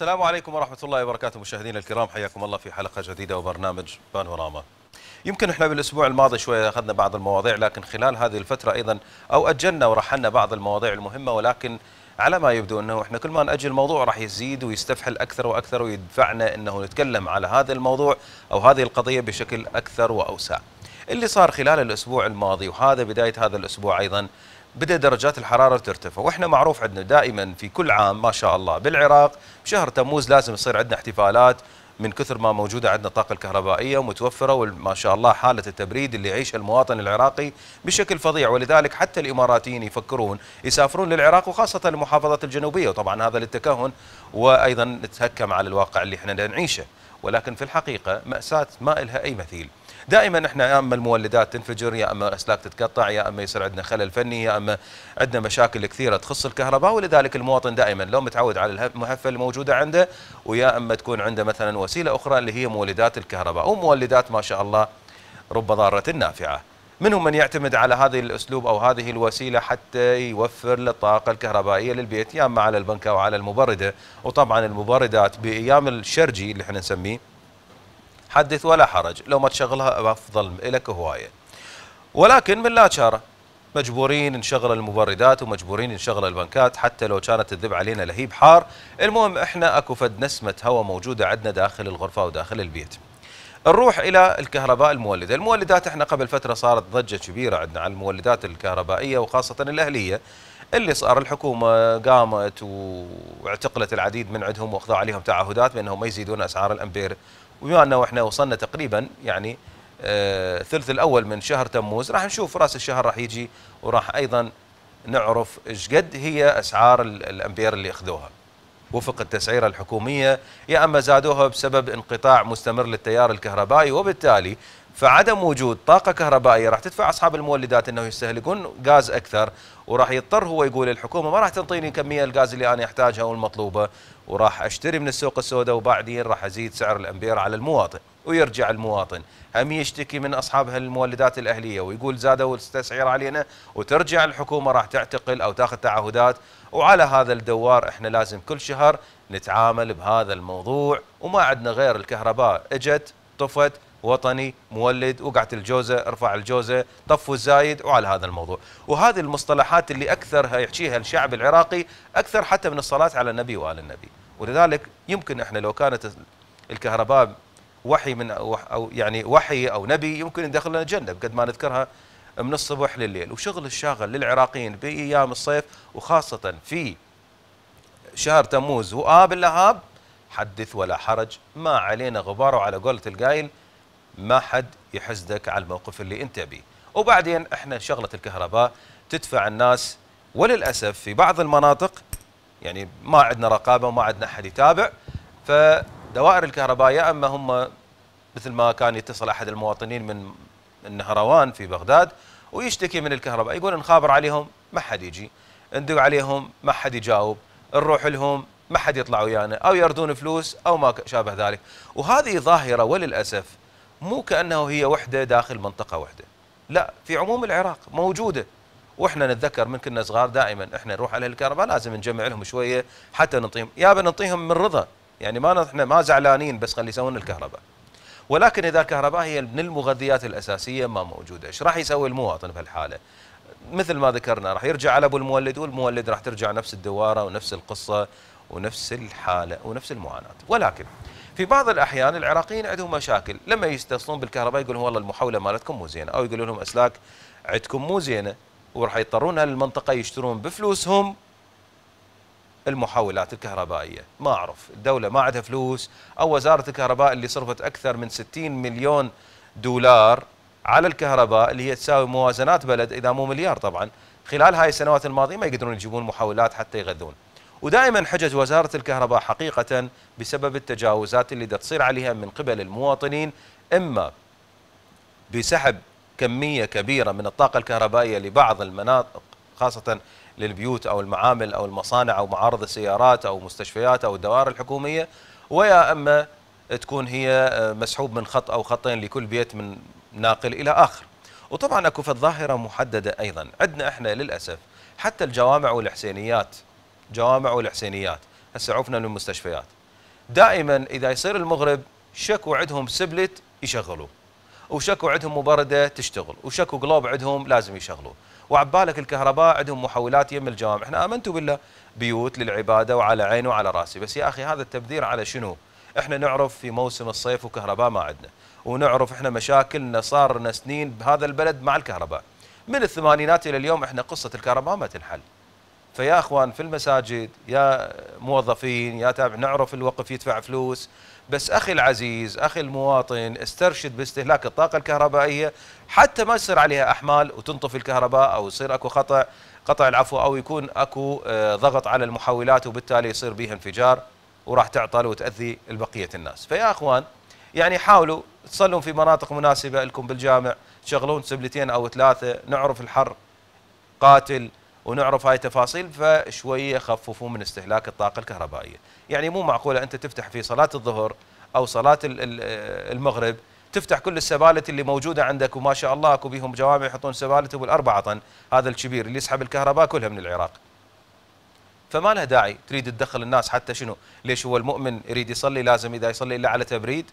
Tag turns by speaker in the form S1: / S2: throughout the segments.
S1: السلام عليكم ورحمة الله وبركاته مشاهدينا الكرام حياكم الله في حلقة جديدة وبرنامج بانوراما يمكن احنا بالاسبوع الماضي شويه اخذنا بعض المواضيع لكن خلال هذه الفتره ايضا او اجلنا ورحلنا بعض المواضيع المهمه ولكن على ما يبدو انه احنا كل ما ناجل الموضوع راح يزيد ويستفحل اكثر واكثر ويدفعنا انه نتكلم على هذا الموضوع او هذه القضيه بشكل اكثر واوسع. اللي صار خلال الاسبوع الماضي وهذا بدايه هذا الاسبوع ايضا بدأ درجات الحرارة ترتفع وإحنا معروف عندنا دائما في كل عام ما شاء الله بالعراق بشهر تموز لازم يصير عندنا احتفالات من كثر ما موجودة عندنا الطاقة الكهربائية ومتوفرة وما شاء الله حالة التبريد اللي يعيشها المواطن العراقي بشكل فظيع ولذلك حتى الإماراتيين يفكرون يسافرون للعراق وخاصة المحافظات الجنوبية وطبعا هذا للتكهن وأيضا نتهكم على الواقع اللي احنا نعيشه ولكن في الحقيقة مأساة ما إلها أي مثيل دائما احنا يا اما المولدات تنفجر يا اما الاسلاك تتقطع يا اما يصير عندنا خلل فني يا اما عندنا مشاكل كثيره تخص الكهرباء ولذلك المواطن دائما لو متعود على المحفه الموجوده عنده ويا اما تكون عنده مثلا وسيله اخرى اللي هي مولدات الكهرباء ومولدات ما شاء الله رب ضاره نافعه. منهم من يعتمد على هذا الاسلوب او هذه الوسيله حتى يوفر للطاقه الكهربائيه للبيت يا اما على البنكه او على المبرده وطبعا المبردات بايام الشرجي اللي احنا نسميه حدث ولا حرج لو ما تشغلها أفضل لك هواية ولكن من لا شارة مجبورين نشغل المبردات ومجبورين نشغل البنكات حتى لو كانت الذب علينا لهيب حار المهم احنا اكو فد نسمة هواء موجودة عندنا داخل الغرفة وداخل البيت نروح الى الكهرباء المولده، المولدات احنا قبل فتره صارت ضجه كبيره عندنا على المولدات الكهربائيه وخاصه الاهليه اللي صار الحكومه قامت واعتقلت العديد من عندهم واخذوا عليهم تعهدات بانهم ما يزيدون اسعار الامبير وبما انه احنا وصلنا تقريبا يعني آه، الثلث الاول من شهر تموز راح نشوف راس الشهر راح يجي وراح ايضا نعرف ايش قد هي اسعار الامبير اللي اخذوها وفق التسعيره الحكوميه يا اما زادوها بسبب انقطاع مستمر للتيار الكهربائي وبالتالي فعدم وجود طاقه كهربائيه راح تدفع اصحاب المولدات انه يستهلكون غاز اكثر وراح يضطر هو يقول الحكومه ما راح تنطيني كميه الغاز اللي انا احتاجها والمطلوبه وراح اشتري من السوق السوداء وبعدين راح ازيد سعر الامبير على المواطن ويرجع المواطن هم يشتكي من اصحاب المولدات الاهليه ويقول زادوا التسعير علينا وترجع الحكومه راح تعتقل او تاخذ تعهدات وعلى هذا الدوار احنا لازم كل شهر نتعامل بهذا الموضوع وما عندنا غير الكهرباء اجت طفت وطني مولد وقعت الجوزة ارفع الجوزة طفوا الزايد وعلى هذا الموضوع وهذه المصطلحات اللي أكثرها يحشيها الشعب العراقي أكثر حتى من الصلاة على النبي وآل النبي ولذلك يمكن احنا لو كانت الكهرباء وحي من او يعني وحي او نبي يمكن لنا الجنه قد ما نذكرها من الصبح لليل وشغل الشاغل للعراقيين بايام الصيف وخاصه في شهر تموز واب اللهاب حدث ولا حرج ما علينا غبار وعلى قولة القايل ما حد يحسدك على الموقف اللي انت به وبعدين احنا شغله الكهرباء تدفع الناس وللاسف في بعض المناطق يعني ما عندنا رقابه وما عندنا احد يتابع فدوائر الكهرباء يا اما هم مثل ما كان يتصل احد المواطنين من النهروان في بغداد ويشتكي من الكهرباء يقول نخابر عليهم ما حد يجي ندق عليهم ما حد يجاوب نروح لهم ما حد يطلع ويانا او يردون فلوس او ما شابه ذلك وهذه ظاهره وللاسف مو كأنه هي وحدة داخل منطقة وحدة لا في عموم العراق موجودة واحنا نتذكر من كنا صغار دائما احنا نروح على الكهرباء لازم نجمع لهم شويه حتى نعطيهم يا نعطيهم من رضا يعني ما احنا ما زعلانين بس خلي يسوون الكهرباء ولكن اذا الكهرباء هي من المغذيات الاساسيه ما موجوده ايش راح يسوي المواطن في الحاله مثل ما ذكرنا راح يرجع على ابو المولد والمولد راح ترجع نفس الدواره ونفس القصه ونفس الحالة ونفس المعاناة ولكن في بعض الأحيان العراقيين عندهم مشاكل لما يستصلون بالكهرباء يقولون والله المحولة مالتكم مو زينة أو يقولون لهم أسلاك عندكم مو زينة وراح يضطرون المنطقة يشترون بفلوسهم المحولات الكهربائية ما أعرف الدولة ما عندها فلوس أو وزارة الكهرباء اللي صرفت أكثر من 60 مليون دولار على الكهرباء اللي هي تساوي موازنات بلد إذا مو مليار طبعا خلال هاي السنوات الماضية ما يقدرون يجيبون محولات حتى يغذون ودائما حجج وزارة الكهرباء حقيقة بسبب التجاوزات اللي تصير عليها من قبل المواطنين إما بسحب كمية كبيرة من الطاقة الكهربائية لبعض المناطق خاصة للبيوت أو المعامل أو المصانع أو معارض السيارات أو مستشفيات أو الدوائر الحكومية ويا أما تكون هي آه، مسحوب من خط أو خطين لكل بيت من ناقل إلى آخر وطبعا أكو في الظاهرة محددة أيضا عندنا إحنا للأسف حتى الجوامع والحسينيات جوامع والحسينيات هسه عفنا من المستشفيات دائما اذا يصير المغرب شكو عندهم سبلت يشغلوه وشكو عندهم مبرده تشتغل وشكو قلوب عندهم لازم يشغلوه وعبالك الكهرباء عندهم محولات يم الجوامع احنا امنتوا بالله بيوت للعباده وعلى عيني وعلى راسي بس يا اخي هذا التبذير على شنو احنا نعرف في موسم الصيف وكهرباء ما عندنا ونعرف احنا مشاكلنا صار لنا سنين بهذا البلد مع الكهرباء من الثمانينات الى اليوم احنا قصه الكهرباء ما تنحل فيا اخوان في المساجد يا موظفين يا تابع نعرف الوقف يدفع فلوس بس اخي العزيز اخي المواطن استرشد باستهلاك الطاقه الكهربائيه حتى ما يصير عليها احمال وتنطفي الكهرباء او يصير اكو قطع قطع العفو او يكون اكو آه، ضغط على المحولات وبالتالي يصير بها انفجار وراح تعطل وتاذي بقيه الناس فيا اخوان يعني حاولوا تصلون في مناطق مناسبه لكم بالجامع تشغلون سبلتين او ثلاثه نعرف الحر قاتل ونعرف هاي التفاصيل فشويه خففوا من استهلاك الطاقه الكهربائيه، يعني مو معقوله انت تفتح في صلاه الظهر او صلاه المغرب تفتح كل السبالت اللي موجوده عندك وما شاء الله اكو بهم جوامع يحطون سبالت بالاربعه طن هذا الكبير اللي يسحب الكهرباء كلها من العراق. فما لها داعي تريد تدخل الناس حتى شنو؟ ليش هو المؤمن يريد يصلي لازم اذا يصلي الا على تبريد؟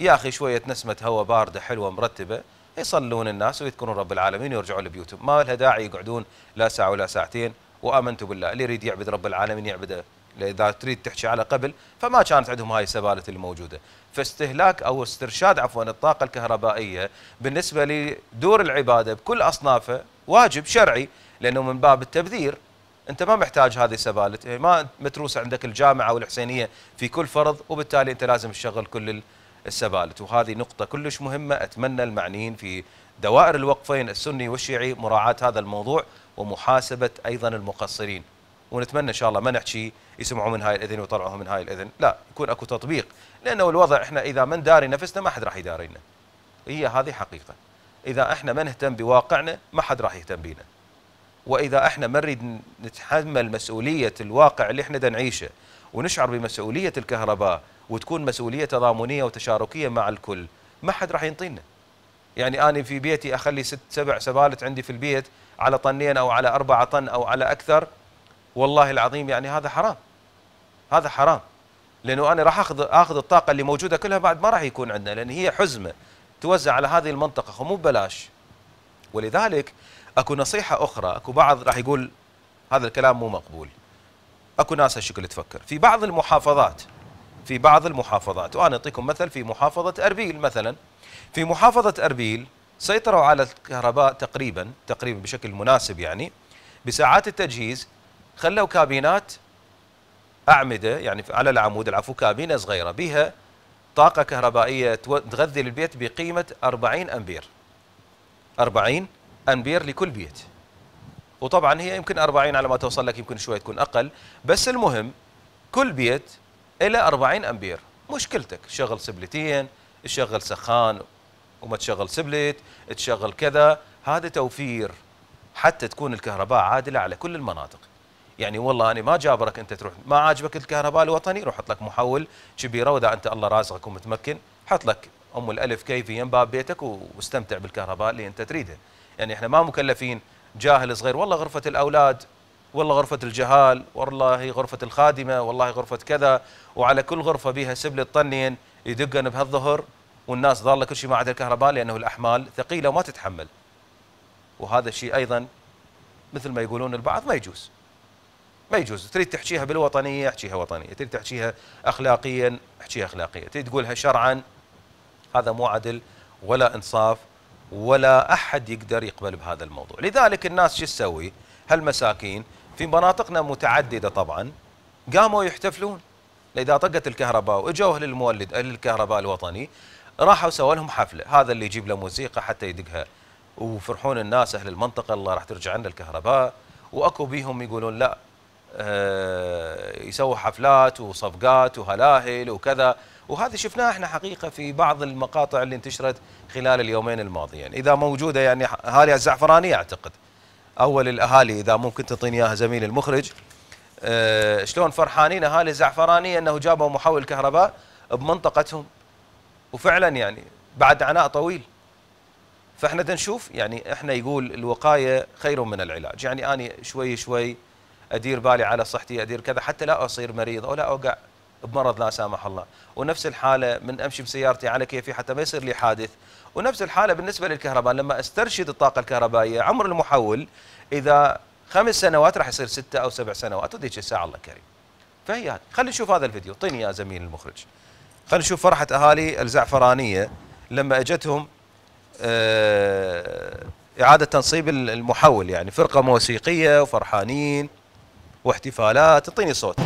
S1: يا اخي شويه نسمه هواء بارده حلوه مرتبه يصلون الناس ويذكرون رب العالمين ويرجعون لبيوتهم ما لها داعي يقعدون لا ساعة ولا ساعتين وآمنت بالله اللي يريد يعبد رب العالمين يعبده إذا تريد تحكي على قبل فما كانت عندهم هاي السبالة الموجودة فاستهلاك أو استرشاد عفوا الطاقة الكهربائية بالنسبة لدور العبادة بكل أصنافه واجب شرعي لأنه من باب التبذير انت ما محتاج هذه السبالة ما متروسه عندك الجامعه والحسينيه في كل فرض وبالتالي انت لازم تشغل كل السبالت وهذه نقطة كلش مهمة أتمنى المعنيين في دوائر الوقفين السني والشيعي مراعاة هذا الموضوع ومحاسبة أيضا المقصرين ونتمنى إن شاء الله ما نحكي يسمعوا من هاي الأذن ويطلعوا من هاي الأذن لا يكون أكو تطبيق لأنه الوضع إحنا إذا ما نداري نفسنا ما حد راح يدارينا هي هذه حقيقة إذا إحنا ما نهتم بواقعنا ما حد راح يهتم بينا وإذا إحنا ما نريد نتحمل مسؤولية الواقع اللي إحنا نعيشه ونشعر بمسؤولية الكهرباء وتكون مسؤولية تضامنية وتشاركية مع الكل ما حد راح ينطينا يعني أنا في بيتي أخلي ست سبع سبالت عندي في البيت على طنين أو على أربعة طن أو على أكثر والله العظيم يعني هذا حرام هذا حرام لأنه أنا راح أخذ, أخذ الطاقة اللي موجودة كلها بعد ما راح يكون عندنا لأن هي حزمة توزع على هذه المنطقة مو ببلاش ولذلك اكو نصيحة أخرى اكو بعض راح يقول هذا الكلام مو مقبول اكو ناس هالشكل تفكر في بعض المحافظات في بعض المحافظات وانا اعطيكم مثل في محافظه اربيل مثلا في محافظه اربيل سيطروا على الكهرباء تقريبا تقريبا بشكل مناسب يعني بساعات التجهيز خلوا كابينات اعمده يعني على العمود العفو كابينه صغيره بها طاقه كهربائيه تغذي البيت بقيمه 40 امبير 40 امبير لكل بيت وطبعا هي يمكن 40 على ما توصل لك يمكن شوي تكون اقل بس المهم كل بيت الى 40 امبير مشكلتك شغل سبلتين تشغل سخان وما تشغل سبلت تشغل كذا هذا توفير حتى تكون الكهرباء عادله على كل المناطق يعني والله انا ما جابرك انت تروح ما عاجبك الكهرباء الوطني روح حط لك محول كبيره واذا انت الله رازقك ومتمكن حط لك ام الالف كيفي يم باب بيتك واستمتع بالكهرباء اللي انت تريدها يعني احنا ما مكلفين جاهل صغير والله غرفة الأولاد والله غرفة الجهال والله غرفة الخادمة والله غرفة كذا وعلى كل غرفة بها سبل طنين يدقن بهالظهر والناس ضالة كل شيء ما عدا الكهرباء لأنه الأحمال ثقيلة وما تتحمل وهذا الشيء أيضا مثل ما يقولون البعض ما يجوز ما يجوز تريد تحكيها بالوطنية احكيها وطنية تريد تحكيها أخلاقيا احكيها أخلاقية تريد تقولها شرعا هذا مو عدل ولا إنصاف ولا أحد يقدر يقبل بهذا الموضوع لذلك الناس شو تسوي هالمساكين في مناطقنا متعددة طبعا قاموا يحتفلون إذا طقت الكهرباء وإجوا أهل المولد أهل الكهرباء الوطني راحوا سووا لهم حفلة هذا اللي يجيب له موسيقى حتى يدقها وفرحون الناس أهل المنطقة الله راح ترجع لنا الكهرباء وأكو بيهم يقولون لا آه، يسووا حفلات وصفقات وهلاهل وكذا وهذه شفناها احنا حقيقه في بعض المقاطع اللي انتشرت خلال اليومين الماضيين اذا موجوده يعني اهالي الزعفرانيه اعتقد اول الاهالي اذا ممكن تعطيني اياها زميل المخرج أه شلون فرحانين اهالي الزعفرانيه انه جابوا محول كهرباء بمنطقتهم وفعلا يعني بعد عناء طويل فاحنا نشوف يعني احنا يقول الوقايه خير من العلاج يعني اني شوي شوي ادير بالي على صحتي ادير كذا حتى لا اصير مريض او لا اوقع بمرض لا سامح الله ونفس الحاله من امشي بسيارتي على كيفي حتى ما يصير لي حادث ونفس الحاله بالنسبه للكهرباء لما استرشد الطاقه الكهربائيه عمر المحول اذا خمس سنوات راح يصير ستة او سبع سنوات وذيك الساعه الله كريم فهي خلينا نشوف هذا الفيديو طيني يا زميل المخرج خلينا نشوف فرحه اهالي الزعفرانيه لما اجتهم آه، اعاده تنصيب المحول يعني فرقه موسيقيه وفرحانين واحتفالات اعطيني صوت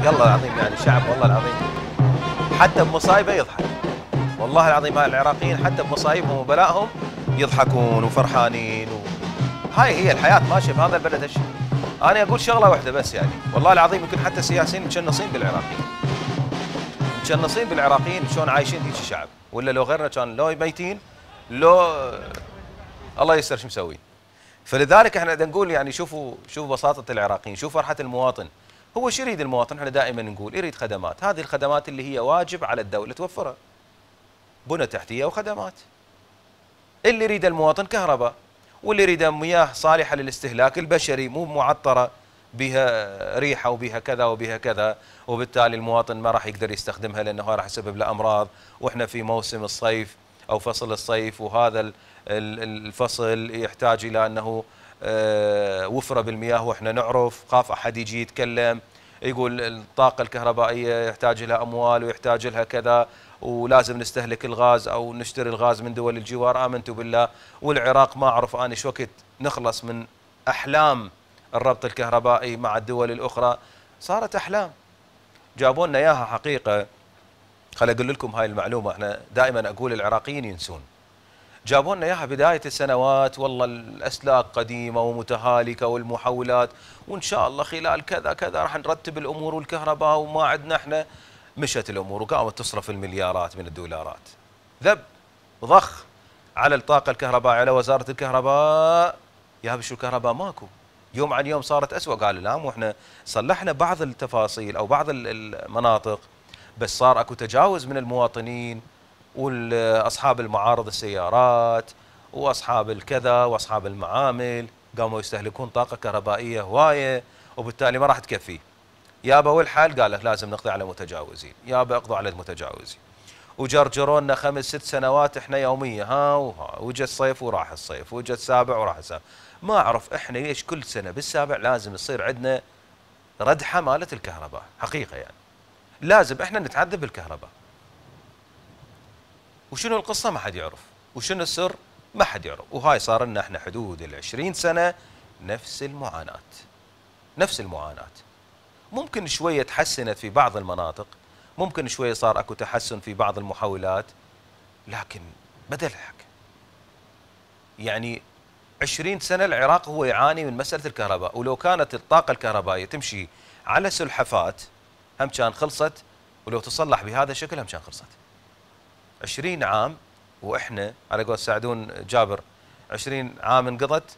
S1: حق الله العظيم يعني شعب والله العظيم حتى بمصايبه يضحك والله العظيم العراقيين حتى بمصايبهم وبلائهم يضحكون وفرحانين و... هاي هي الحياه ماشيه في هذا البلد هالشيء انا اقول شغله واحده بس يعني والله العظيم يمكن حتى السياسيين متشنصين بالعراقيين متشنصين بالعراقيين شلون عايشين هيك الشعب ولا لو غيرنا كان لو ميتين لو الله يستر شو مسوين فلذلك احنا نقول يعني شوفوا شوفوا بساطه العراقيين شوفوا فرحه المواطن هو شو يريد المواطن؟ احنا دائما نقول يريد خدمات، هذه الخدمات اللي هي واجب على الدوله توفرها. بنى تحتيه وخدمات. اللي يريده المواطن كهرباء، واللي يريده مياه صالحه للاستهلاك البشري مو معطره بها ريحه وبها كذا وبها كذا وبالتالي المواطن ما راح يقدر يستخدمها لانه راح يسبب له امراض واحنا في موسم الصيف او فصل الصيف وهذا الفصل يحتاج الى انه آه، وفره بالمياه واحنا نعرف خاف احد يجي يتكلم يقول الطاقه الكهربائيه يحتاج لها اموال ويحتاج لها كذا ولازم نستهلك الغاز او نشتري الغاز من دول الجوار امنت بالله والعراق ما اعرف اني وقت نخلص من احلام الربط الكهربائي مع الدول الاخرى صارت احلام جابوا لنا اياها حقيقه خل اقول لكم هاي المعلومه احنا دائما اقول العراقيين ينسون جابوا لنا اياها بدايه السنوات والله الاسلاك قديمه ومتهالكه والمحولات وان شاء الله خلال كذا كذا راح نرتب الامور والكهرباء وما عندنا احنا مشت الامور وقامت تصرف المليارات من الدولارات ذب ضخ على الطاقه الكهربائيه على وزاره الكهرباء يا بشو الكهرباء ماكو يوم عن يوم صارت اسوء قال لا مو احنا صلحنا بعض التفاصيل أو بعض المناطق بس صار أكو تجاوز من المواطنين واصحاب المعارض السيارات واصحاب الكذا واصحاب المعامل قاموا يستهلكون طاقه كهربائيه هوايه وبالتالي ما راح تكفي يابا والحال قال لك لازم نقضي على المتجاوزين يابا اقضوا على المتجاوزين وجرجرونا خمس ست سنوات احنا يوميه ها وها وجا الصيف وراح الصيف وجا السابع وراح السابع ما اعرف احنا ليش كل سنه بالسابع لازم يصير عندنا ردحه مالت الكهرباء حقيقه يعني لازم احنا نتعذب بالكهرباء وشنو القصه ما حد يعرف وشنو السر ما حد يعرف وهاي صار لنا احنا حدود ال 20 سنه نفس المعاناه نفس المعاناه ممكن شويه تحسنت في بعض المناطق ممكن شويه صار اكو تحسن في بعض المحاولات لكن بدل بدلها يعني 20 سنه العراق هو يعاني من مساله الكهرباء ولو كانت الطاقه الكهربائيه تمشي على سلحفات هم كان خلصت ولو تصلح بهذا الشكل هم كان خلصت 20 عام واحنا على قول سعدون جابر 20 عام انقضت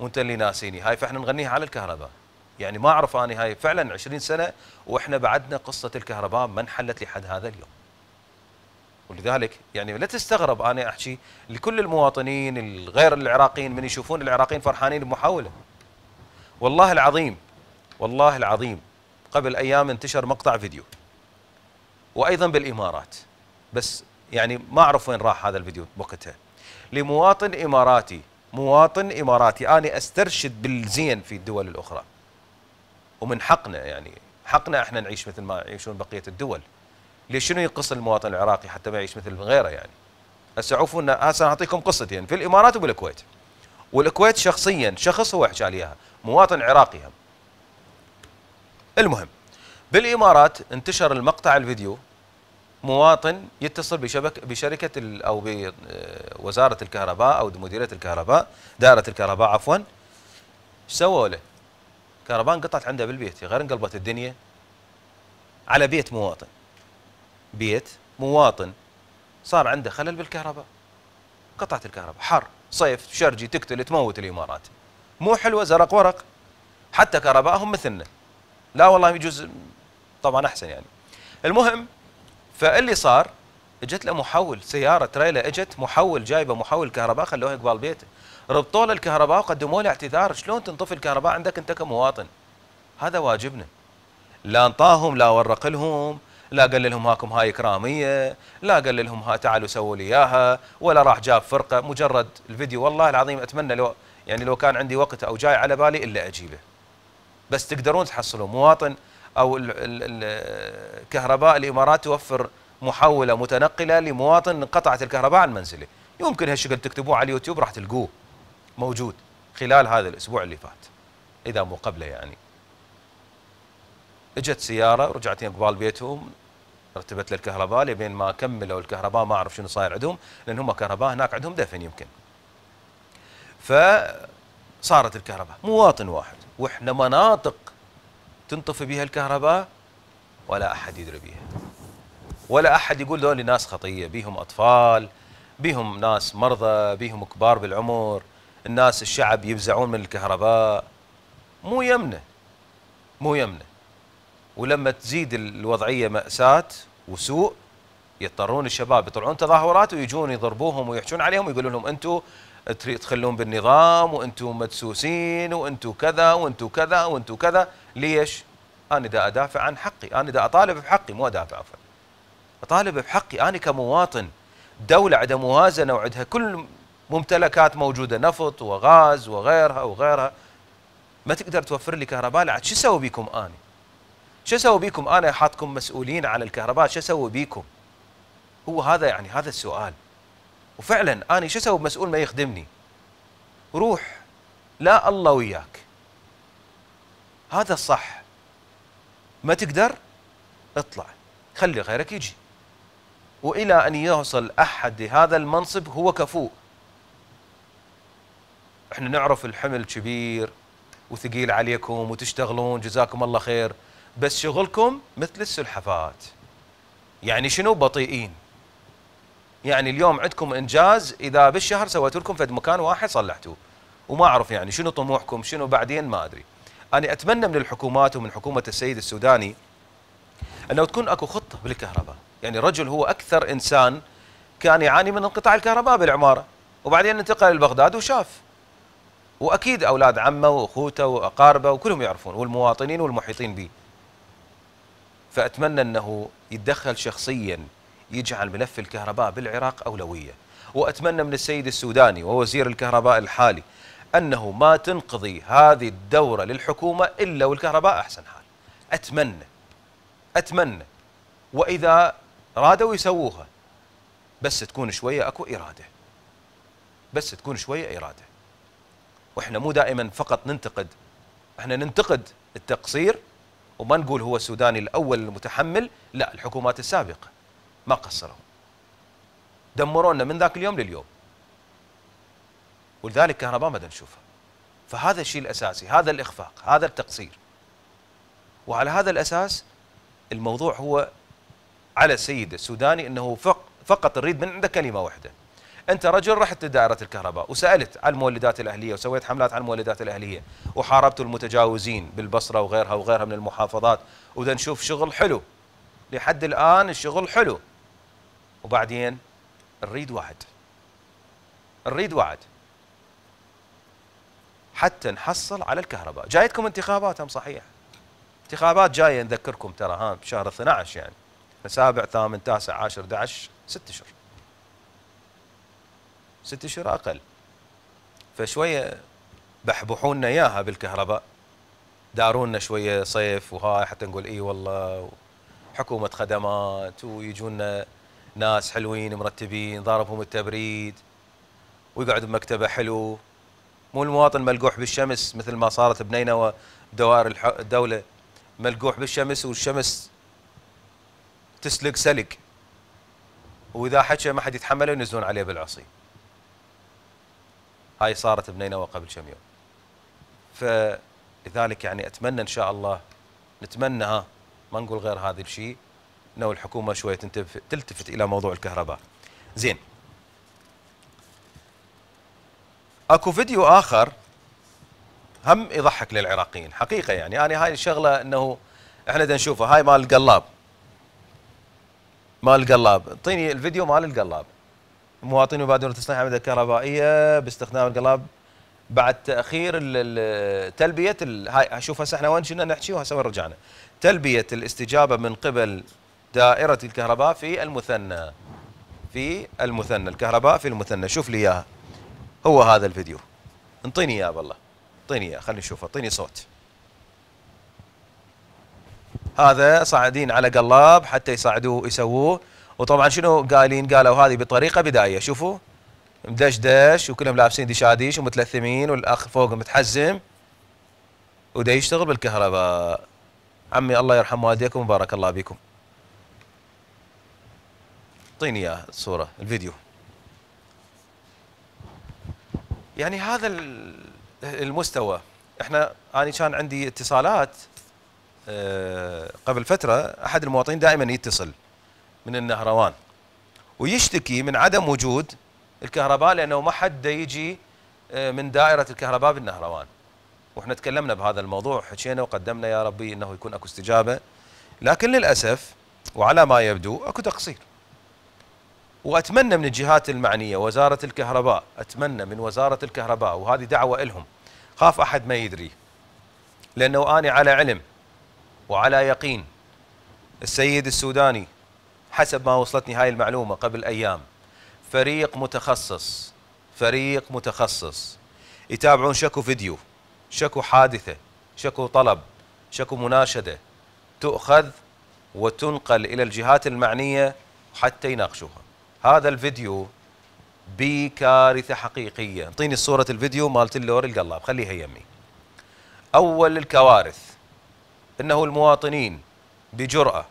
S1: وانت اللي ناسيني هاي فاحنا نغنيها على الكهرباء يعني ما اعرف اني هاي فعلا 20 سنه واحنا بعدنا قصه الكهرباء ما انحلت لحد هذا اليوم ولذلك يعني لا تستغرب انا احكي لكل المواطنين الغير العراقيين من يشوفون العراقيين فرحانين بمحاوله والله العظيم والله العظيم قبل ايام انتشر مقطع فيديو وايضا بالامارات بس يعني ما اعرف وين راح هذا الفيديو بوقتها لمواطن اماراتي مواطن اماراتي انا استرشد بالزين في الدول الاخرى ومن حقنا يعني حقنا احنا نعيش مثل ما يعيشون بقيه الدول ليش شنو يقص المواطن العراقي حتى ما يعيش مثل غيره يعني هسه عفوا هسه اعطيكم قصتين يعني. في الامارات وبالكويت والكويت شخصيا شخص هو حكى لي اياها مواطن عراقي هم المهم بالامارات انتشر المقطع الفيديو مواطن يتصل بشبك بشركه او بوزاره آه، الكهرباء او مديريه الكهرباء دائره الكهرباء عفوا ايش سووا له؟ كهرباء انقطعت عنده بالبيت غير انقلبت الدنيا على بيت مواطن بيت مواطن صار عنده خلل بالكهرباء قطعت الكهرباء حر صيف شرجي تقتل تموت الامارات مو حلوه زرق ورق حتى كهربائهم مثلنا لا والله يجوز طبعا احسن يعني المهم فاللي صار اجت له محول سياره تريلا اجت محول جايبه محول كهرباء خلوه قبال بيته ربطوا له الكهرباء وقدموا له اعتذار شلون تنطفي الكهرباء عندك انت كمواطن هذا واجبنا لا انطاهم لا ورق لهم لا قال لهم هاكم هاي اكراميه لا قال لهم ها تعالوا سووا لي اياها ولا راح جاب فرقه مجرد الفيديو والله العظيم اتمنى لو يعني لو كان عندي وقت او جاي على بالي الا اجيبه بس تقدرون تحصلوا مواطن أو الكهرباء الإمارات توفر محولة متنقلة لمواطن انقطعت الكهرباء عن منزله يمكن هالشكل تكتبوه على اليوتيوب راح تلقوه موجود خلال هذا الأسبوع اللي فات إذا مو قبله يعني اجت سيارة رجعت قبال بيتهم رتبت للكهرباء لبين ما كملوا الكهرباء ما اعرف شنو صاير عندهم لان هم كهرباء هناك عندهم دفن يمكن. فصارت الكهرباء مواطن واحد واحنا مناطق تنطفي بها الكهرباء ولا أحد يدري بها ولا أحد يقول ذول ناس خطية بيهم أطفال بيهم ناس مرضى بيهم كبار بالعمر الناس الشعب يفزعون من الكهرباء مو يمنه مو يمنه ولما تزيد الوضعية مأساة وسوء يضطرون الشباب يطلعون تظاهرات ويجون يضربوهم ويحشون عليهم ويقولون لهم انتم تخلون بالنظام وانتم مدسوسين وانتم كذا وانتم كذا وانتم كذا ليش؟ انا دا ادافع عن حقي، انا دا اطالب بحقي مو ادافع عفوا. اطالب بحقي انا كمواطن دولة عندها موازنة وعندها كل ممتلكات موجودة نفط وغاز وغيرها وغيرها ما تقدر توفر لي كهرباء لا شو اسوي بيكم انا؟ شو اسوي بيكم انا حاطكم مسؤولين عن الكهرباء شو اسوي بيكم؟ هو هذا يعني هذا السؤال وفعلا انا شو اسوي بمسؤول ما يخدمني؟ روح لا الله وياك هذا الصح ما تقدر اطلع خلي غيرك يجي والى ان يوصل احد لهذا المنصب هو كفو احنا نعرف الحمل كبير وثقيل عليكم وتشتغلون جزاكم الله خير بس شغلكم مثل السلحفات يعني شنو بطيئين يعني اليوم عندكم انجاز اذا بالشهر سويت لكم فد مكان واحد صلحتوه وما اعرف يعني شنو طموحكم شنو بعدين ما ادري أنا أتمنى من الحكومات ومن حكومة السيد السوداني أنه تكون أكو خطة بالكهرباء يعني رجل هو أكثر إنسان كان يعاني من انقطاع الكهرباء بالعمارة وبعدين انتقل لبغداد وشاف وأكيد أولاد عمه وأخوته وأقاربه وكلهم يعرفون والمواطنين والمحيطين به فأتمنى أنه يتدخل شخصيا يجعل ملف الكهرباء بالعراق أولوية وأتمنى من السيد السوداني ووزير الكهرباء الحالي أنه ما تنقضي هذه الدورة للحكومة إلا والكهرباء أحسن حال أتمنى أتمنى وإذا رادوا يسووها بس تكون شوية أكو إرادة بس تكون شوية إرادة وإحنا مو دائما فقط ننتقد إحنا ننتقد التقصير وما نقول هو السوداني الأول المتحمل لا الحكومات السابقة ما قصروا دمرونا من ذاك اليوم لليوم ولذلك كهرباء ما نشوفها فهذا الشيء الأساسي هذا الإخفاق هذا التقصير وعلى هذا الأساس الموضوع هو على السيد السوداني أنه فق فقط نريد من عنده كلمة واحدة أنت رجل رحت لدائرة الكهرباء وسألت عن المولدات الأهلية وسويت حملات على المولدات الأهلية وحاربت المتجاوزين بالبصرة وغيرها وغيرها من المحافظات ودا نشوف شغل حلو لحد الآن الشغل حلو وبعدين نريد وعد نريد وعد حتى نحصل على الكهرباء جايتكم انتخابات ام صحيح انتخابات جايه نذكركم ترى ها بشهر 12 يعني سابع ثامن تاسع عاشر 11 ست اشهر ست اشهر اقل فشويه بحبحونا اياها بالكهرباء دارونا شويه صيف وهاي حتى نقول اي والله حكومه خدمات ويجونا ناس حلوين مرتبين ضاربهم التبريد ويقعد بمكتبه حلو مو المواطن ملقوح بالشمس مثل ما صارت بنينوى دوائر الدولة ملقوح بالشمس والشمس تسلق سلق واذا حكى ما حد يتحمله ينزلون عليه بالعصي هاي صارت بنينوى قبل كم يوم فلذلك يعني اتمنى ان شاء الله نتمنى ها ما نقول غير هذا الشيء انه الحكومه شويه تلتفت الى موضوع الكهرباء زين اكو فيديو اخر هم يضحك للعراقيين حقيقه يعني انا هاي الشغله انه احنا نشوفها هاي مال القلاب مال القلاب اعطيني الفيديو مال القلاب مواطنين يبادرون تصنيع عمدة كهربائيه باستخدام القلاب بعد تاخير تلبيه هاي شوف هسه احنا وين كنا نحكي وهسه رجعنا تلبيه الاستجابه من قبل دائره الكهرباء في المثنى في المثنى الكهرباء في المثنى شوف لي اياها هو هذا الفيديو انطيني اياه بالله انطيني اياه خليني اشوفه انطيني صوت هذا صاعدين على قلاب حتى يساعدوه يسووه وطبعا شنو قالين قالوا هذه بطريقه بدائيه شوفوا مدشدش وكلهم لابسين دشاديش ومتلثمين والاخ فوق متحزم وده يشتغل بالكهرباء عمي الله يرحم والديكم وبارك الله بكم اعطيني اياه الصوره الفيديو يعني هذا المستوى احنا انا كان عندي اتصالات آه، قبل فتره احد المواطنين دائما يتصل من النهروان ويشتكي من عدم وجود الكهرباء لانه ما حد يجي آه، من دائره الكهرباء بالنهروان واحنا تكلمنا بهذا الموضوع حكينا وقدمنا يا ربي انه يكون اكو استجابه لكن للاسف وعلى ما يبدو اكو تقصير واتمنى من الجهات المعنيه وزاره الكهرباء اتمنى من وزاره الكهرباء وهذه دعوه لهم خاف احد ما يدري لانه انا على علم وعلى يقين السيد السوداني حسب ما وصلتني هاي المعلومه قبل ايام فريق متخصص فريق متخصص يتابعون شكو فيديو شكو حادثه شكو طلب شكو مناشده تؤخذ وتنقل الى الجهات المعنيه حتى يناقشوها هذا الفيديو بكارثه حقيقيه اعطيني صوره الفيديو مالت اللور القلاب خليها يمي اول الكوارث انه المواطنين بجراه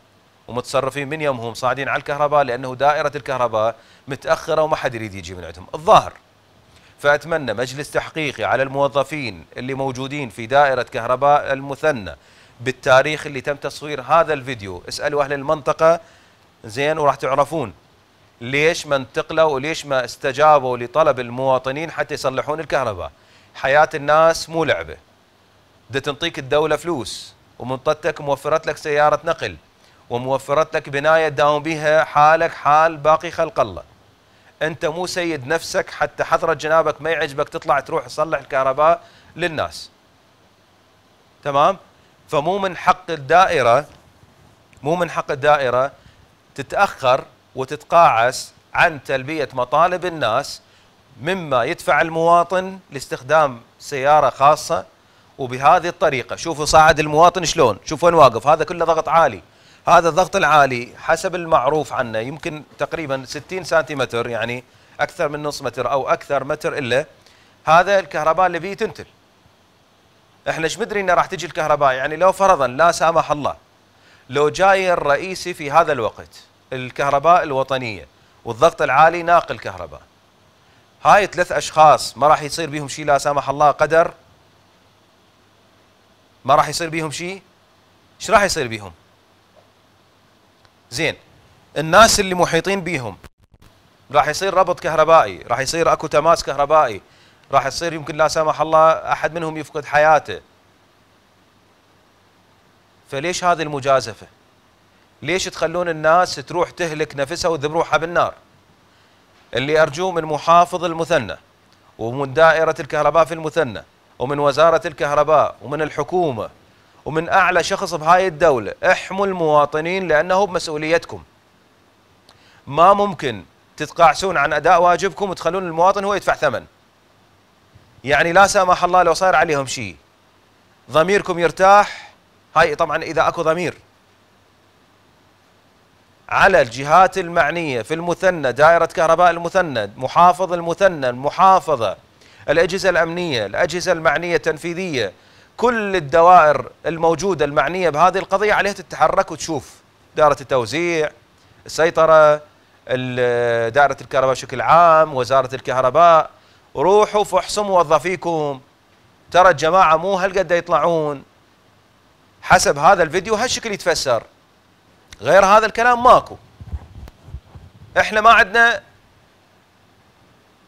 S1: ومتصرفين من يومهم صاعدين على الكهرباء لانه دائره الكهرباء متاخره وما حد يريد يجي من عندهم الظاهر فاتمنى مجلس تحقيقي على الموظفين اللي موجودين في دائره كهرباء المثنى بالتاريخ اللي تم تصوير هذا الفيديو اسالوا اهل المنطقه زين وراح تعرفون ليش ما انتقلوا وليش ما استجابوا لطلب المواطنين حتى يصلحون الكهرباء حياة الناس مو لعبة دا تنطيك الدولة فلوس ومنطتك موفرت لك سيارة نقل وموفرت لك بناية تداوم بها حالك حال باقي خلق الله انت مو سيد نفسك حتى حضرة جنابك ما يعجبك تطلع تروح تصلح الكهرباء للناس تمام فمو من حق الدائرة مو من حق الدائرة تتأخر وتتقاعس عن تلبية مطالب الناس مما يدفع المواطن لاستخدام سيارة خاصة وبهذه الطريقة شوفوا صاعد المواطن شلون شوفوا وين واقف هذا كله ضغط عالي هذا الضغط العالي حسب المعروف عنه يمكن تقريبا 60 سنتيمتر يعني أكثر من نص متر أو أكثر متر إلا هذا الكهرباء اللي بيه تنتل احنا ايش مدري انه راح تجي الكهرباء يعني لو فرضا لا سامح الله لو جاي الرئيسي في هذا الوقت الكهرباء الوطنيه والضغط العالي ناقل كهرباء هاي ثلاث اشخاص ما راح يصير بهم شيء لا سامح الله قدر ما راح يصير بهم شيء ايش راح يصير بهم زين الناس اللي محيطين بهم راح يصير ربط كهربائي راح يصير اكو تماس كهربائي راح يصير يمكن لا سامح الله احد منهم يفقد حياته فليش هذه المجازفه ليش تخلون الناس تروح تهلك نفسها وتذبح روحها بالنار اللي أرجوه من محافظ المثنى ومن دائرة الكهرباء في المثنى ومن وزارة الكهرباء ومن الحكومة ومن أعلى شخص بهاي الدولة احموا المواطنين لأنه بمسؤوليتكم ما ممكن تتقاعسون عن أداء واجبكم وتخلون المواطن هو يدفع ثمن يعني لا سامح الله لو صار عليهم شيء ضميركم يرتاح هاي طبعا إذا أكو ضمير على الجهات المعنية في المثنى دائرة كهرباء المثنى محافظ المثنى المحافظة الأجهزة الأمنية الأجهزة المعنية التنفيذية كل الدوائر الموجودة المعنية بهذه القضية عليها تتحرك وتشوف دائرة التوزيع السيطرة دائرة الكهرباء بشكل عام وزارة الكهرباء روحوا فحصوا موظفيكم ترى الجماعة مو هالقد يطلعون حسب هذا الفيديو هالشكل يتفسر غير هذا الكلام ماكو احنا ما عندنا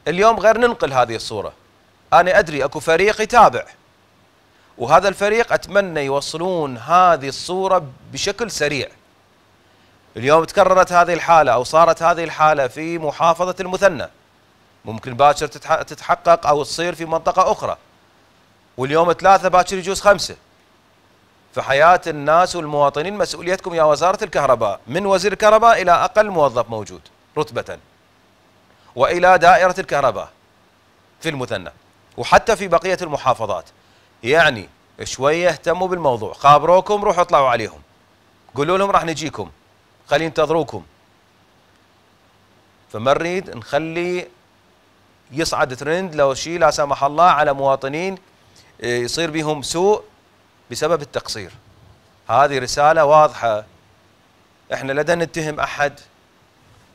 S1: اليوم غير ننقل هذه الصورة أنا أدري أكو فريق يتابع وهذا الفريق أتمنى يوصلون هذه الصورة بشكل سريع اليوم تكررت هذه الحالة أو صارت هذه الحالة في محافظة المثنى ممكن باكر تتحقق أو تصير في منطقة أخرى واليوم ثلاثة باكر يجوز خمسة في حياة الناس والمواطنين مسؤوليتكم يا وزارة الكهرباء من وزير الكهرباء إلى أقل موظف موجود رتبة وإلى دائرة الكهرباء في المثنى وحتى في بقية المحافظات يعني شوية اهتموا بالموضوع خابروكم روحوا اطلعوا عليهم قولوا لهم راح نجيكم خلي ينتظروكم فما نريد نخلي يصعد ترند لو شيء لا سمح الله على مواطنين آه، يصير بهم سوء بسبب التقصير هذه رسالة واضحة احنا لا نتهم أحد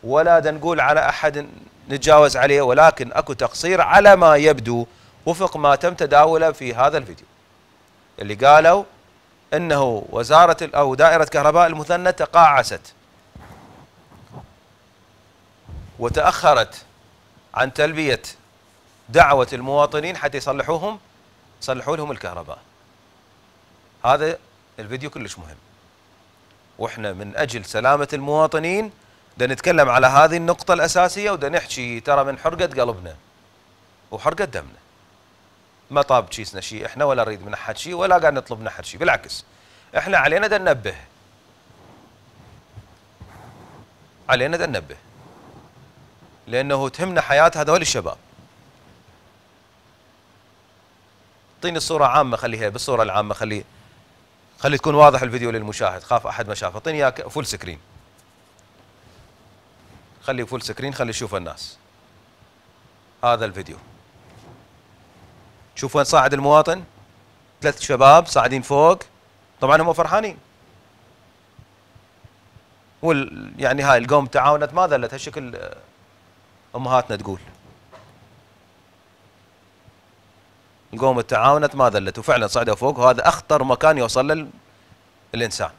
S1: ولا نقول على أحد نتجاوز عليه ولكن أكو تقصير على ما يبدو وفق ما تم تداوله في هذا الفيديو اللي قالوا انه وزاره او دائره كهرباء المثنى تقاعست وتاخرت عن تلبيه دعوه المواطنين حتى يصلحوهم صلحوا لهم الكهرباء هذا الفيديو كلش مهم واحنا من اجل سلامه المواطنين دا نتكلم على هذه النقطه الاساسيه ودا نحكي ترى من حرقه قلبنا وحرقه دمنا ما طاب كيسنا شيء احنا ولا نريد من احد شيء ولا قاعد نطلب من احد شيء بالعكس احنا علينا ده ننبه علينا ده ننبه لانه تهمنا حياه هذول الشباب اعطيني الصوره عامه خليها بالصوره العامه خلي خلي تكون واضح الفيديو للمشاهد خاف احد ما شافه اعطيني اياه فول سكرين خلي فول سكرين خلي يشوف الناس هذا الفيديو شوف وين صاعد المواطن ثلاث شباب صاعدين فوق طبعا هم فرحانين وال يعني هاي القوم تعاونت ما ذلت هالشكل آه، امهاتنا تقول قوم تعاونت ما ذلت وفعلا صعدوا فوق وهذا اخطر مكان يوصل للانسان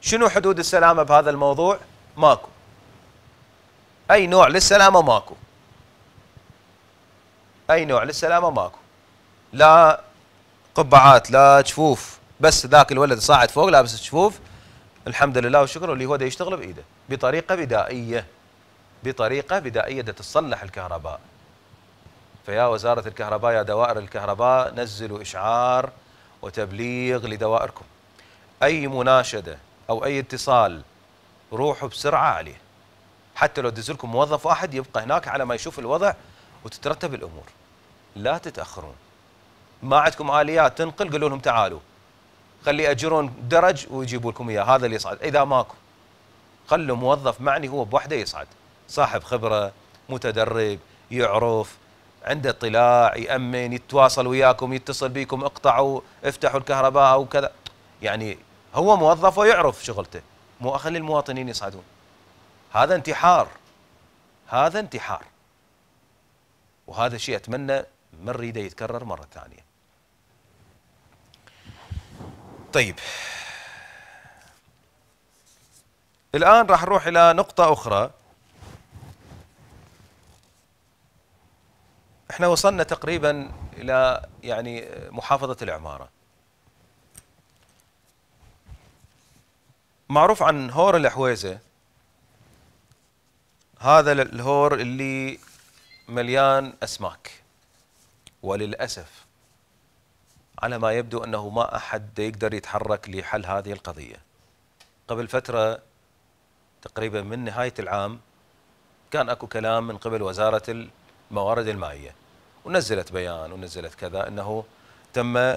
S1: شنو حدود السلامه بهذا الموضوع ماكو اي نوع للسلامه ماكو اي نوع للسلامه ماكو لا قبعات لا جفوف بس ذاك الولد صاعد فوق لابس جفوف الحمد لله والشكر اللي هو ده يشتغل بايده بطريقه بدائيه بطريقه بدائيه تتصلح الكهرباء فيا وزارة الكهرباء يا دوائر الكهرباء نزلوا إشعار وتبليغ لدوائركم أي مناشدة أو أي اتصال روحوا بسرعة عليه حتى لو دزلكم موظف واحد يبقى هناك على ما يشوف الوضع وتترتب الأمور لا تتأخرون ما عندكم آليات تنقل قولوا لهم تعالوا خلي أجرون درج ويجيبوا لكم إياه هذا اللي يصعد إذا ماكو خلوا موظف معني هو بوحده يصعد صاحب خبرة متدرب يعرف عنده اطلاع يأمن يتواصل وياكم يتصل بيكم اقطعوا افتحوا الكهرباء أو كذا يعني هو موظف ويعرف شغلته مو أخلي المواطنين يصعدون هذا انتحار هذا انتحار وهذا شيء أتمنى ما نريده يتكرر مرة ثانية طيب الآن راح نروح إلى نقطة أخرى احنا وصلنا تقريبا الى يعني محافظه العماره معروف عن هور الحويزه هذا الهور اللي مليان اسماك وللاسف على ما يبدو انه ما احد يقدر يتحرك لحل هذه القضيه قبل فتره تقريبا من نهايه العام كان اكو كلام من قبل وزاره الموارد المائيه ونزلت بيان ونزلت كذا انه تم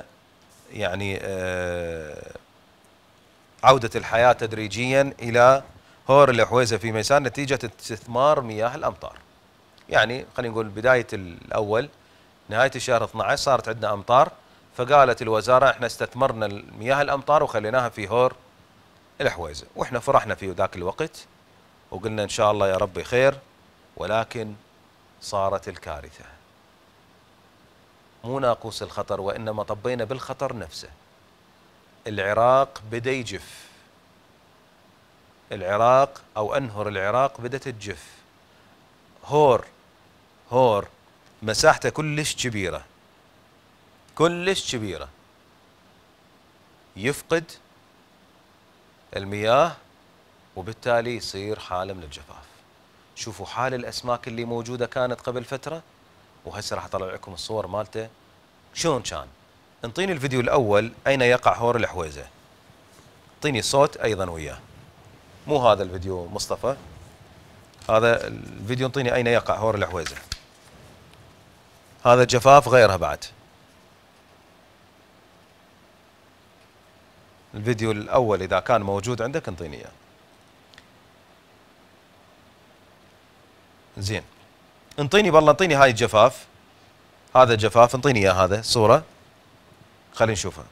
S1: يعني آه، عوده الحياه تدريجيا الى هور الحويزه في ميسان نتيجه استثمار مياه الامطار. يعني خلينا نقول بدايه الاول نهايه الشهر 12 صارت عندنا امطار فقالت الوزاره احنا استثمرنا مياه الامطار وخليناها في هور الحويزه، واحنا فرحنا في ذاك الوقت وقلنا ان شاء الله يا ربي خير ولكن صارت الكارثه. مو ناقوس الخطر وإنما طبينا بالخطر نفسه العراق بدأ يجف العراق أو أنهر العراق بدأت تجف هور هور مساحته كلش كبيرة كلش كبيرة يفقد المياه وبالتالي يصير حالة من الجفاف شوفوا حال الأسماك اللي موجودة كانت قبل فترة وهسه راح اطلع لكم الصور مالته شلون كان انطيني الفيديو الاول اين يقع هور الحويزه اعطيني صوت ايضا وياه مو هذا الفيديو مصطفى هذا الفيديو انطيني اين يقع هور الحويزه هذا جفاف غيرها بعد الفيديو الاول اذا كان موجود عندك انطيني اياه زين انطيني بالله انطيني هاي الجفاف هذا جفاف انطيني اياه هذا صوره خلينا نشوفها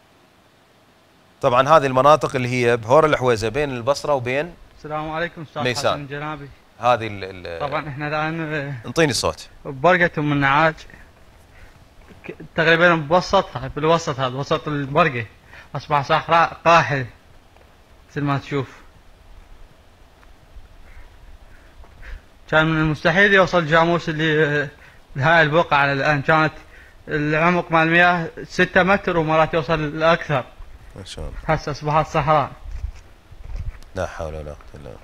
S1: طبعا هذه المناطق اللي هي بهور الحويزه بين البصره وبين
S2: السلام عليكم استاذ حسن جنابي
S1: هذه ال ال طبعا احنا الان انطيني
S2: الصوت برقه ام النعاج تقريبا بوسط طيب، بالوسط هذا وسط البرقه اصبح صحراء قاحل مثل ما تشوف كان من المستحيل يوصل جاموس اللي لهاي البقعة على الآن كانت العمق مال المياه 6 متر ومرات يوصل لأكثر ما شاء الله هسه أصبحت صحراء
S1: لا حول ولا قوة إلا بالله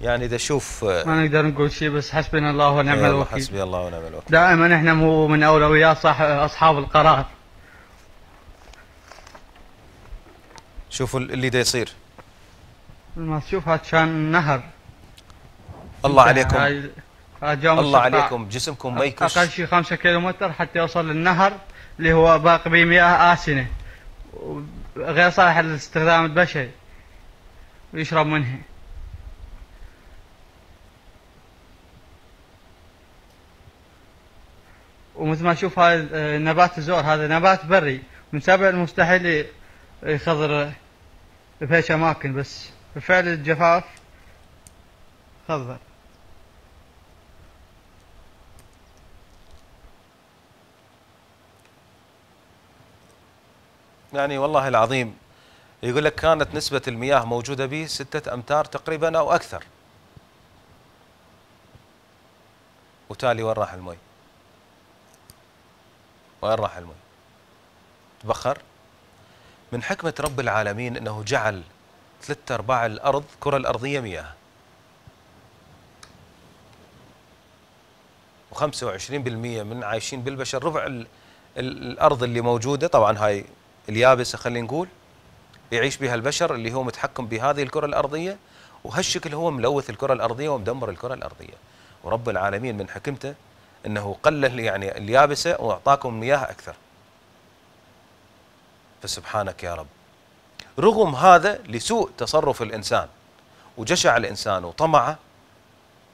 S1: يعني اذا شوف آه،
S2: ما نقدر نقول شيء بس حسبنا الله ونعم الوكيل حسبي الله ونعم الوكيل دائما احنا مو من اولويات صح اصحاب القرار
S1: شوفوا اللي دا يصير
S2: تشوفها كان نهر الله عليكم الله عليكم جسمكم ما اقل شيء 5 متر حتى يوصل للنهر اللي هو باقي به اسنه غير صالح للاستخدام البشري ويشرب منها ومثل ما تشوف هذا آه، نبات الزور هذا نبات بري من سبع المستحيل يخضر فيش اماكن بس بفعل الجفاف تفضل
S1: يعني والله العظيم يقول لك كانت نسبة المياه موجودة به ستة أمتار تقريبا أو أكثر وتالي وين راح المي وين راح المي تبخر من حكمة رب العالمين أنه جعل ثلاثة أرباع الأرض الكرة الأرضية مياه و25% من عايشين بالبشر ربع الأرض اللي موجودة طبعا هاي اليابسة خلينا نقول يعيش بها البشر اللي هو متحكم بهذه الكرة الأرضية وهالشكل هو ملوث الكرة الأرضية ومدمر الكرة الأرضية ورب العالمين من حكمته أنه قلل يعني اليابسة وأعطاكم مياه أكثر فسبحانك يا رب رغم هذا لسوء تصرف الإنسان وجشع الإنسان وطمعه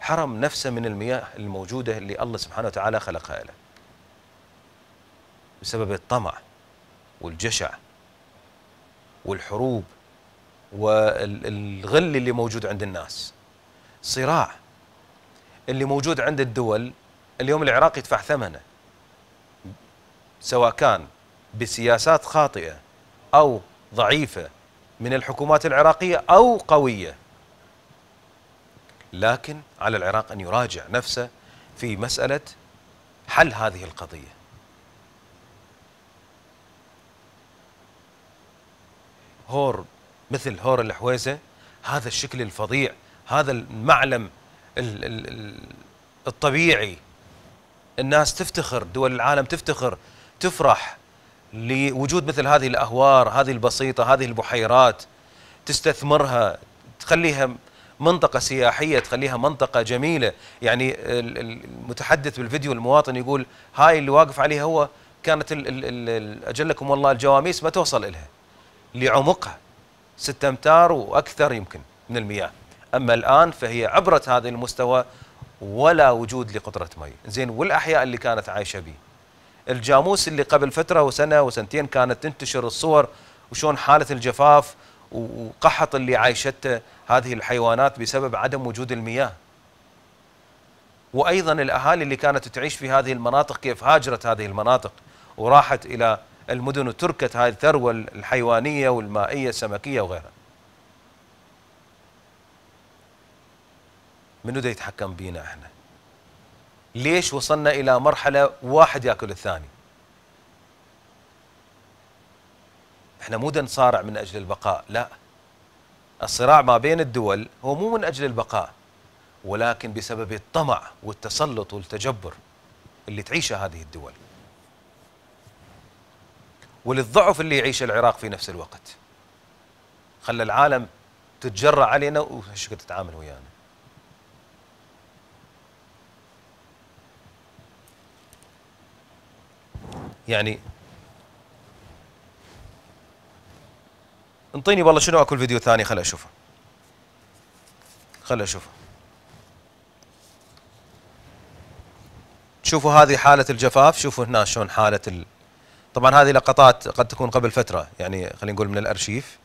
S1: حرم نفسه من المياه الموجودة اللي الله سبحانه وتعالى خلقها له بسبب الطمع والجشع والحروب والغل اللي موجود عند الناس صراع اللي موجود عند الدول اليوم العراق يدفع ثمنه سواء كان بسياسات خاطئه او ضعيفه من الحكومات العراقيه او قويه لكن على العراق ان يراجع نفسه في مساله حل هذه القضيه هور مثل هور الحويزه هذا الشكل الفظيع هذا المعلم الطبيعي الناس تفتخر دول العالم تفتخر تفرح لوجود مثل هذه الأهوار هذه البسيطة هذه البحيرات تستثمرها تخليها منطقة سياحية تخليها منطقة جميلة يعني المتحدث بالفيديو المواطن يقول هاي اللي واقف عليها هو كانت أجلكم والله الجواميس ما توصل إلها لعمقها ستة أمتار وأكثر يمكن من المياه أما الآن فهي عبرت هذا المستوى ولا وجود لقطرة مي زين والأحياء اللي كانت عايشة به الجاموس اللي قبل فتره وسنه وسنتين كانت تنتشر الصور وشون حاله الجفاف وقحط اللي عايشته هذه الحيوانات بسبب عدم وجود المياه. وايضا الاهالي اللي كانت تعيش في هذه المناطق كيف هاجرت هذه المناطق وراحت الى المدن وتركت هذه الثروه الحيوانيه والمائيه السمكيه وغيرها. منو ده يتحكم بينا احنا؟ ليش وصلنا إلى مرحلة واحد يأكل الثاني احنا مو نصارع من أجل البقاء لا الصراع ما بين الدول هو مو من أجل البقاء ولكن بسبب الطمع والتسلط والتجبر اللي تعيشه هذه الدول وللضعف اللي يعيشه العراق في نفس الوقت خلى العالم تتجرأ علينا وش تتعامل ويانا يعني انطيني والله شنو اكل فيديو ثاني خل اشوفه خل اشوفه شوفوا هذه حالة الجفاف شوفوا هنا شلون حالة ال... طبعا هذه لقطات قد تكون قبل فترة يعني خلينا نقول من الأرشيف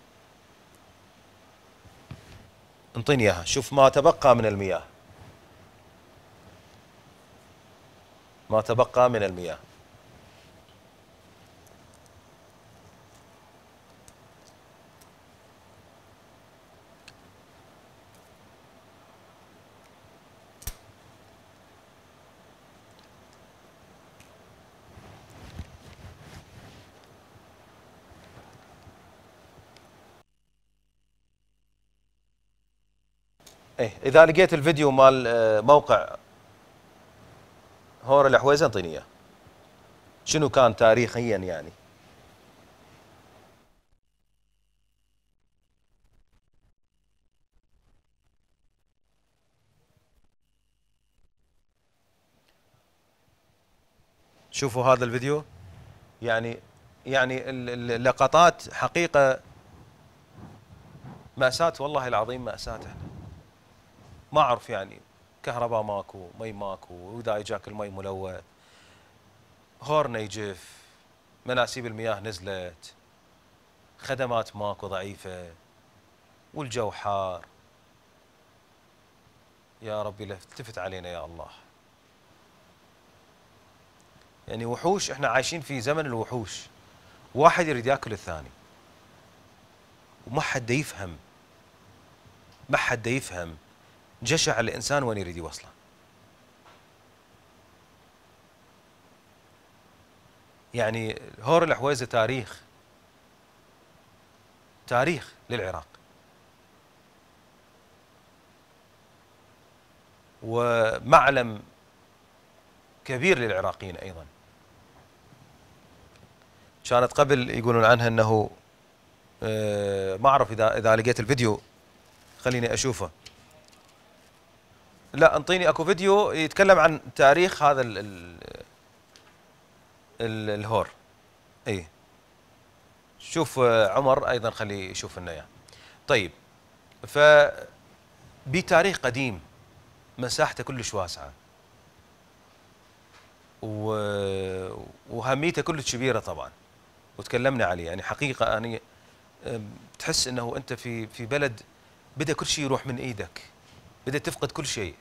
S1: انطيني اياها شوف ما تبقى من المياه ما تبقى من المياه ايه اذا لقيت الفيديو مال آه، موقع هور الحويزه انطيني اياه شنو كان تاريخيا يعني شوفوا هذا الفيديو يعني يعني اللقطات حقيقه مأساة والله العظيم مأساة احنا ما اعرف يعني كهرباء ماكو مي ماكو واذا اجاك المي ملوث هورنا يجف مناسيب المياه نزلت خدمات ماكو ضعيفه والجو حار يا ربي التفت علينا يا الله يعني وحوش احنا عايشين في زمن الوحوش واحد يريد ياكل الثاني وما حد يفهم ما حد يفهم جشع الإنسان وين يريد يوصله يعني هور الحويزة تاريخ تاريخ للعراق ومعلم كبير للعراقيين أيضا كانت قبل يقولون عنها أنه آه، ما أعرف إذا, إذا لقيت الفيديو خليني أشوفه لا انطيني اكو فيديو يتكلم عن تاريخ هذا ال ال الهور اي شوف آه، عمر ايضا خلي يشوف لنا اياه طيب ف بتاريخ قديم مساحته كلش واسعه و... وهميته كلش كبيره طبعا وتكلمنا عليه يعني حقيقه اني آه، تحس انه انت في في بلد بدا كل شيء يروح من ايدك بدا تفقد كل شيء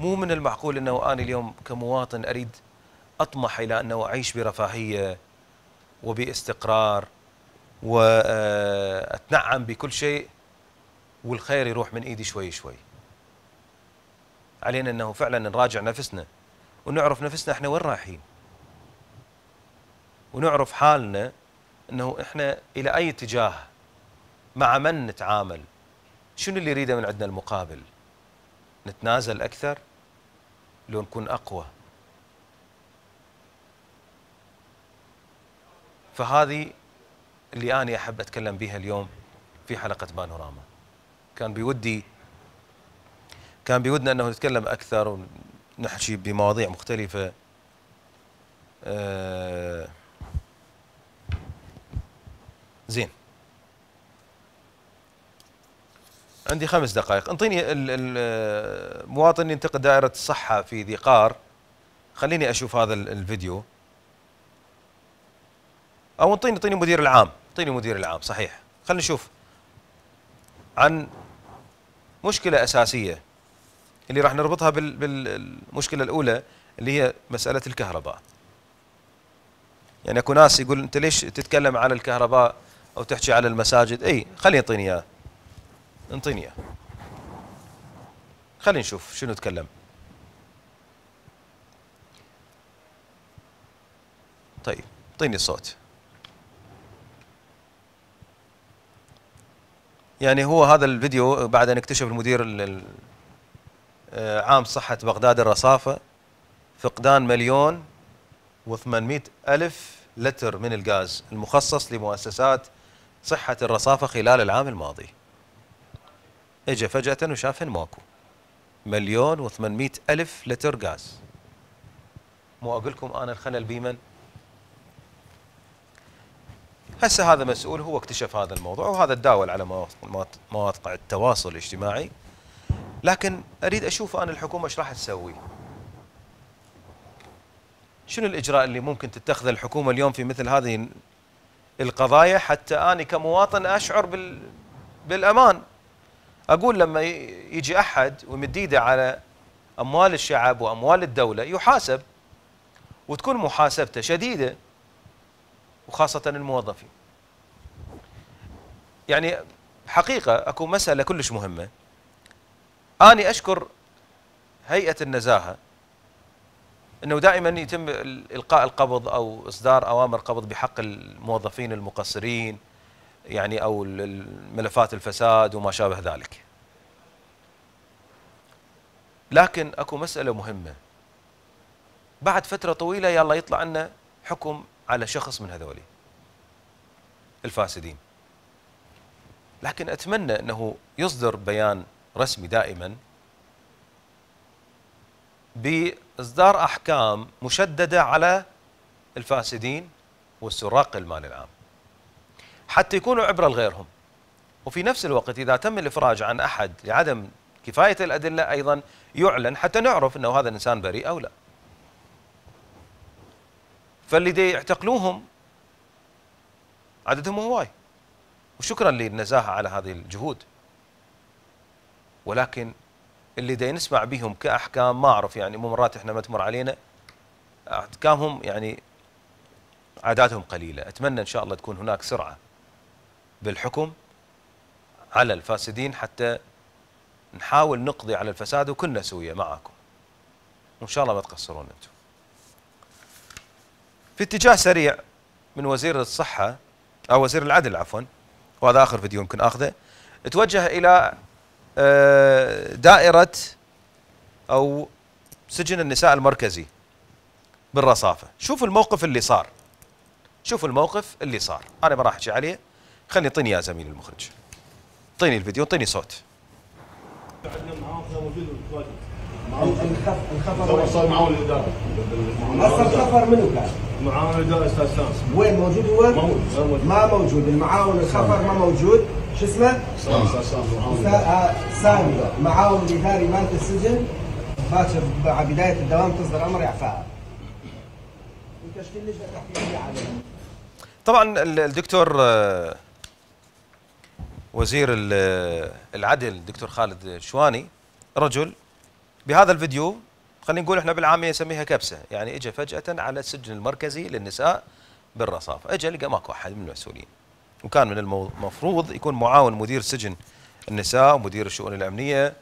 S1: مو من المعقول انه انا اليوم كمواطن اريد اطمح الى انه اعيش برفاهيه وباستقرار واتنعم بكل شيء والخير يروح من ايدي شوي شوي. علينا انه فعلا نراجع نفسنا ونعرف نفسنا احنا وين رايحين. ونعرف حالنا انه احنا الى اي اتجاه مع من نتعامل شنو اللي يريده من عندنا المقابل نتنازل اكثر لو نكون أقوى فهذه اللي أنا أحب أتكلم بها اليوم في حلقة بانوراما كان بودي كان بودنا أنه نتكلم أكثر ونحكي بمواضيع مختلفة آه، زين عندي خمس دقائق انطيني المواطن ينتقد دائرة الصحة في ذي قار خليني أشوف هذا الفيديو أو انطيني انطيني مدير العام انطيني مدير العام صحيح خلينا نشوف عن مشكلة أساسية اللي راح نربطها بالمشكلة الأولى اللي هي مسألة الكهرباء يعني اكو ناس يقول انت ليش تتكلم على الكهرباء او تحكي على المساجد اي خليني انطيني اياه انطيني اياه خلينا نشوف شنو تكلم طيب اعطيني الصوت يعني هو هذا الفيديو بعد ان اكتشف المدير عام صحة بغداد الرصافة فقدان مليون و ألف لتر من الغاز المخصص لمؤسسات صحة الرصافة خلال العام الماضي اجى فجأة وشافهن ماكو مليون و800 ألف لتر غاز مو أقول لكم أنا الخلل بيمن هسه هذا مسؤول هو اكتشف هذا الموضوع وهذا تداول على مواقع التواصل الاجتماعي لكن اريد اشوف انا الحكومه ايش راح تسوي شنو الاجراء اللي ممكن تتخذه الحكومه اليوم في مثل هذه القضايا حتى اني كمواطن اشعر بال بالامان أقول لما يجي أحد ويمد إيده على أموال الشعب وأموال الدولة يحاسب وتكون محاسبته شديدة وخاصة الموظفين يعني حقيقة أكو مسألة كلش مهمة اني أشكر هيئة النزاهة أنه دائما يتم إلقاء القبض أو إصدار أوامر قبض بحق الموظفين المقصرين يعني او ملفات الفساد وما شابه ذلك. لكن اكو مساله مهمه بعد فتره طويله يلا يطلع لنا حكم على شخص من هذولي الفاسدين. لكن اتمنى انه يصدر بيان رسمي دائما باصدار احكام مشدده على الفاسدين والسراق المال العام. حتى يكونوا عبرة لغيرهم وفي نفس الوقت إذا تم الإفراج عن أحد لعدم كفاية الأدلة أيضا يعلن حتى نعرف أنه هذا الإنسان بريء أو لا فاللي يعتقلوهم عددهم هواي وشكرا للنزاهة على هذه الجهود ولكن اللي دا نسمع بهم كأحكام ما أعرف يعني مو مرات إحنا ما تمر علينا أحكامهم يعني عاداتهم قليلة أتمنى إن شاء الله تكون هناك سرعة بالحكم على الفاسدين حتى نحاول نقضي على الفساد وكلنا سوية معاكم وإن شاء الله ما تقصرون أنتم في اتجاه سريع من وزير الصحة أو آه، وزير العدل عفوا وهذا آخر فيديو يمكن أخذه توجه إلى آه، دائرة أو سجن النساء المركزي بالرصافة شوف الموقف اللي صار شوف الموقف اللي صار أنا ما راح أحكي عليه خلي اعطيني يا زميلي المخرج اعطيني الفيديو اعطيني صوت عندنا معاه موجود متواجد معاه الخفر صار معاه الاداره اصلا الخفر منو كان؟ معاون الاداره استاذ سامس وين موجود هو؟ موجود ما موجود المعاون الخفر ما موجود شو اسمه؟ استاذ سامي معاون الاداري مالت السجن باكر مع بدايه الدوام تصدر امر اعفاء وتشكيل لجنه تحقيقيه عليه طبعا الدكتور آه، وزير العدل دكتور خالد شواني رجل بهذا الفيديو خلينا نقول احنا بالعاميه نسميها كبسه يعني اجى فجاه على السجن المركزي للنساء بالرصافة اجى لقى ماكو احد من المسؤولين وكان من المفروض يكون معاون مدير سجن النساء ومدير الشؤون الامنيه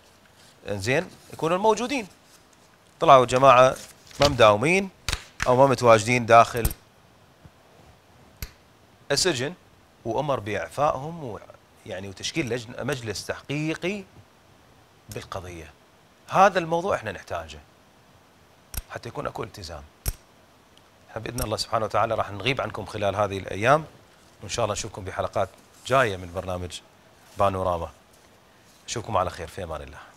S1: زين يكونوا الموجودين طلعوا جماعه ما مداومين او ما متواجدين داخل السجن وامر باعفائهم يعني وتشكيل لجنة مجلس تحقيقي بالقضية هذا الموضوع احنا نحتاجه حتى يكون اكو التزام احنا باذن الله سبحانه وتعالى راح نغيب عنكم خلال هذه الايام وان شاء الله نشوفكم بحلقات جايه من برنامج بانوراما اشوفكم على خير في امان الله